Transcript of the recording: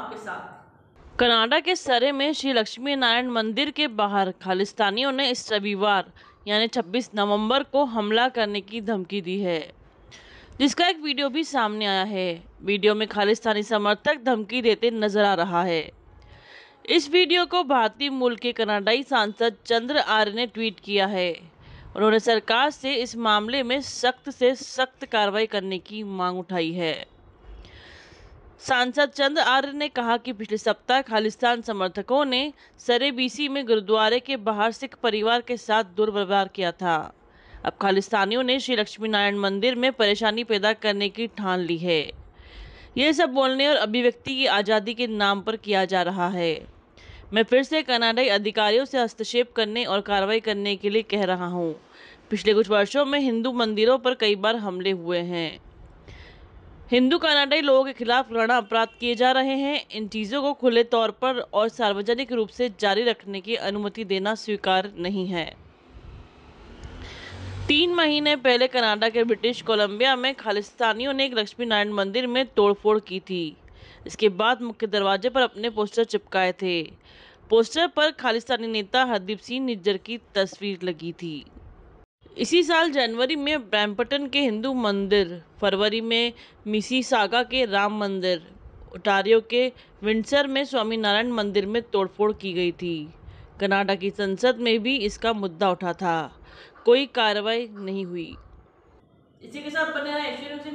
आपके साथ कनाडा के सरे में श्री लक्ष्मी नारायण मंदिर के बाहर खालिस्तानियों ने इस रविवार यानी 26 नवंबर को हमला करने की धमकी दी है जिसका एक वीडियो भी सामने आया है वीडियो में खालिस्तानी समर्थक धमकी देते नजर आ रहा है इस वीडियो को भारतीय मूल के कनाडाई सांसद चंद्र आर्य ने ट्वीट किया है उन्होंने सरकार से इस मामले में सख्त से सख्त कार्रवाई करने की मांग उठाई है सांसद चंद्र आर्य ने कहा कि पिछले सप्ताह खालिस्तान समर्थकों ने सरेबीसी में गुरुद्वारे के बाहर सिख परिवार के साथ दुर्व्यवहार किया था अब खालिस्तानियों ने श्री लक्ष्मी नारायण मंदिर में परेशानी पैदा करने की ठान ली है ये सब बोलने और अभिव्यक्ति की आज़ादी के नाम पर किया जा रहा है मैं फिर से कनाडाई अधिकारियों से हस्तक्षेप करने और कार्रवाई करने के लिए कह रहा हूँ पिछले कुछ वर्षों में हिंदू मंदिरों पर कई बार हमले हुए हैं हिंदू कनाडाई लोगों के खिलाफ घृणा अपराध किए जा रहे हैं इन चीज़ों को खुले तौर पर और सार्वजनिक रूप से जारी रखने की अनुमति देना स्वीकार नहीं है तीन महीने पहले कनाडा के ब्रिटिश कोलंबिया में खालिस्तानियों ने एक लक्ष्मी नारायण मंदिर में तोड़फोड़ की थी इसके बाद मुख्य दरवाजे पर अपने पोस्टर चिपकाए थे पोस्टर पर खालिस्तानी नेता हरदीप सिंह निज्जर की तस्वीर लगी थी इसी साल जनवरी में ब्रैम्पटन के हिंदू मंदिर फरवरी में मिसीसागा के राम मंदिर ओटारियो के विंडसर में स्वामीनारायण मंदिर में तोड़फोड़ की गई थी कनाडा की संसद में भी इसका मुद्दा उठा था कोई कार्रवाई नहीं हुई इसी के साथ बने रहे